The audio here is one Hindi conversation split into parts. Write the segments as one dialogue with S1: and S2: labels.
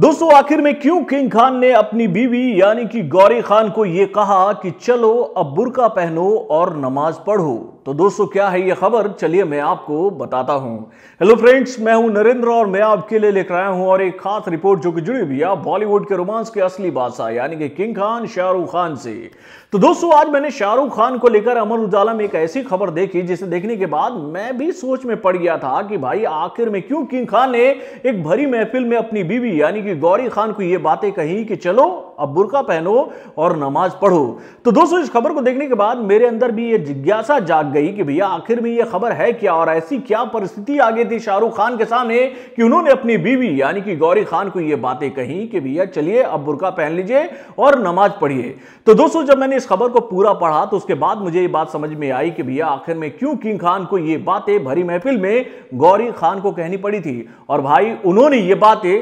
S1: दोस्तों आखिर में क्यों किंग खान ने अपनी बीवी यानी कि गौरी खान को यह कहा कि चलो अब बुरका पहनो और नमाज पढ़ो तो दोस्तों क्या है ये खबर चलिए मैं आपको बताता हूँ हेलो फ्रेंड्स मैं हूँ नरेंद्र और मैं आपके लिए लेकर आया हूँ और एक खास रिपोर्ट जो कि जुड़ी हुई है बॉलीवुड के रोमांस के असली बादशाह यानी कि किंग खान शाहरुख खान से तो दोस्तों आज मैंने शाहरुख खान को लेकर अमर उजाला में एक ऐसी खबर देखी जिसे देखने के बाद मैं भी सोच में पड़ गया था कि भाई आखिर में क्यों किंग खान ने एक भरी महफिल में अपनी बीवी यानी कि गौरी खान को ये बातें कही कि चलो अब बुरका पहनो और नमाज पढ़ो तो दोस्तों इस खबर को देखने के बाद मेरे अंदर भी ये जिज्ञासा जाग गई गई कि भैया आखिर में ये खबर है क्या और ऐसी क्या परिस्थिति आ गई थी शाहरुख खान के सामने कि उन्होंने अपनी बीवी यानी कि गौरी खान को ये बातें कही कि भैया चलिए अब बुरका पहन लीजिए और नमाज पढ़िए तो दोस्तों जब मैंने इस खबर को पूरा पढ़ा तो उसके बाद मुझे ये बात समझ में आई कि भैया आखिर में क्यों किंग खान को ये बातें भरी महफिल में गौरी खान को कहनी पड़ी थी और भाई उन्होंने ये बातें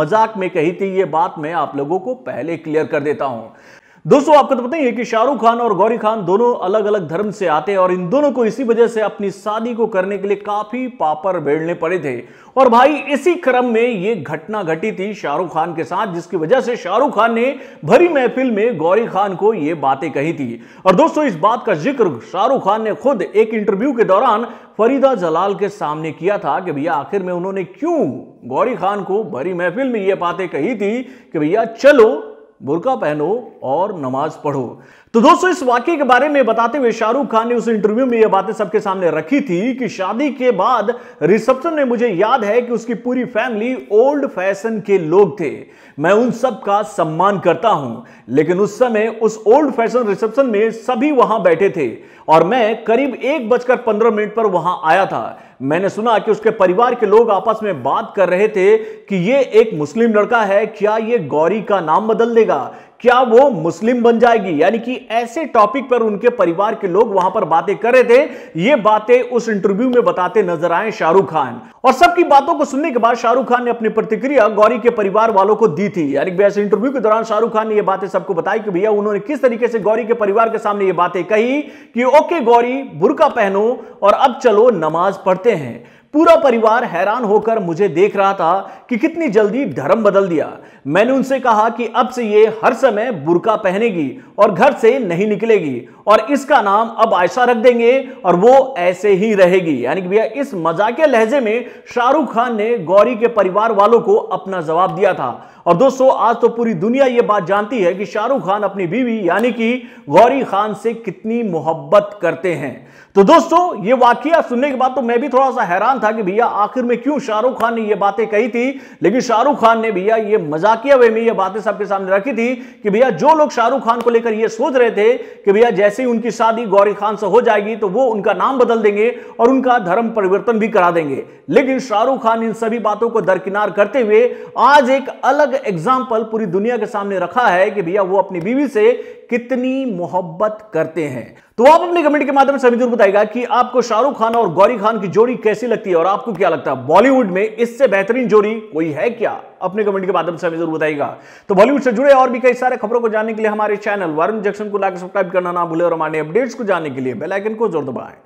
S1: मजाक में कही थी ये बात मैं आप लोगों को पहले क्लियर कर देता हूं दोस्तों आपको तो पता ही है कि शाहरुख खान और गौरी खान दोनों अलग अलग धर्म से आते हैं और इन दोनों को इसी वजह से अपनी शादी को करने के लिए काफी पापर बेड़ने पड़े थे और भाई इसी क्रम में ये घटना घटी थी शाहरुख खान के साथ जिसकी वजह से शाहरुख खान ने भरी महफिल में गौरी खान को ये बातें कही थी और दोस्तों इस बात का जिक्र शाहरुख खान ने खुद एक इंटरव्यू के दौरान फरीदा जलाल के सामने किया था कि भैया आखिर में उन्होंने क्यों गौरी खान को भरी महफिल में ये बातें कही थी कि भैया चलो बुरका पहनो और नमाज पढ़ो तो दोस्तों इस वाक्य के बारे में बताते हुए शाहरुख खान ने उस इंटरव्यू में यह बातें सबके सामने रखी थी कि शादी के बाद रिसेप्शन में मुझे याद है कि उसकी पूरी फैमिली ओल्ड फैशन के लोग थे मैं उन सब का सम्मान करता हूं लेकिन उस समय उस ओल्ड फैशन रिसेप्शन में सभी वहां बैठे थे और मैं करीब एक बजकर पंद्रह मिनट पर वहां आया था मैंने सुना कि उसके परिवार के लोग आपस में बात कर रहे थे कि ये एक मुस्लिम लड़का है क्या ये गौरी का नाम बदल देगा क्या वो मुस्लिम बन जाएगी यानी कि ऐसे टॉपिक पर उनके परिवार के लोग वहां पर बातें कर रहे थे ये बातें उस इंटरव्यू में बताते नजर आए शाहरुख खान और सबकी बातों को सुनने के बाद शाहरुख खान ने अपनी प्रतिक्रिया गौरी के परिवार वालों को दी थी यानी कि ऐसे इंटरव्यू के दौरान शाहरुख खान ने यह बातें सबको बताई कि भैया उन्होंने किस तरीके से गौरी के परिवार के सामने ये बातें कही कि ओके गौरी बुरका पहनो और अब चलो नमाज पढ़ते हैं पूरा परिवार हैरान होकर मुझे देख रहा था कि कितनी जल्दी धर्म बदल दिया मैंने उनसे कहा कि अब से ये हर समय बुरका पहनेगी और घर से नहीं निकलेगी और इसका नाम अब आयशा रख देंगे और वो ऐसे ही रहेगी यानी कि भैया इस मजाकिया लहजे में शाहरुख खान ने गौरी के परिवार वालों को अपना जवाब दिया था और दोस्तों आज तो पूरी दुनिया ये बात जानती है कि शाहरुख खान अपनी बीवी यानी कि गौरी खान से कितनी मोहब्बत करते हैं तो दोस्तों ये वाकया सुनने के बाद तो मैं भी थोड़ा सा हैरान था कि भैया आखिर में क्यों शाहरुख खान ने ये बातें कही थी लेकिन शाहरुख खान ने भैया ये मजाकिया वे में ये बातें सबके सामने रखी थी कि भैया जो लोग शाहरुख खान को लेकर ये सोच रहे थे कि भैया जैसे ही उनकी शादी गौरी खान से हो जाएगी तो वो उनका नाम बदल देंगे और उनका धर्म परिवर्तन भी करा देंगे लेकिन शाहरुख खान इन सभी बातों को दरकिनार करते हुए आज एक अलग अलग एग्जाम्पल पूरी दुनिया के सामने रखा है कि भैया वो अपनी बीवी से कितनी मोहब्बत करते हैं तो आप अपने कमेंट के माध्यम से हमें जरूर बताएगा कि आपको शाहरुख खान और गौरी खान की जोड़ी कैसी लगती है और आपको क्या लगता है बॉलीवुड में इससे बेहतरीन जोड़ी कोई है क्या अपने कमेंट के माध्यम से हमें जरूर बताएगा तो बॉलीवुड से जुड़े और भी कई सारे खबरों को जानने के लिए हमारे चैनल वरुण जंक्शन को लाइक सब्सक्राइब करना ना भूले और हमारे अपडेट्स को जानने के लिए बेलाइकन को जोर दबाएं